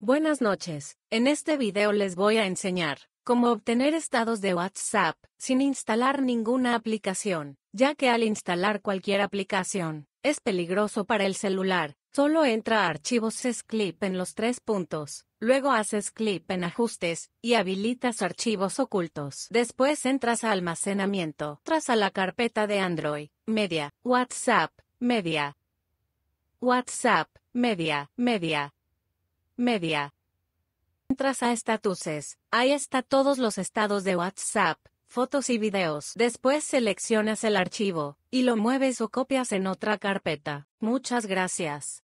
Buenas noches, en este video les voy a enseñar cómo obtener estados de WhatsApp sin instalar ninguna aplicación, ya que al instalar cualquier aplicación, es peligroso para el celular. Solo entra a archivos es clip en los tres puntos, luego haces clip en ajustes y habilitas archivos ocultos. Después entras a almacenamiento, tras a la carpeta de Android, media, WhatsApp, media, WhatsApp, media, media. Media. Entras a estatuses, ahí está todos los estados de WhatsApp, fotos y videos. Después seleccionas el archivo, y lo mueves o copias en otra carpeta. Muchas gracias.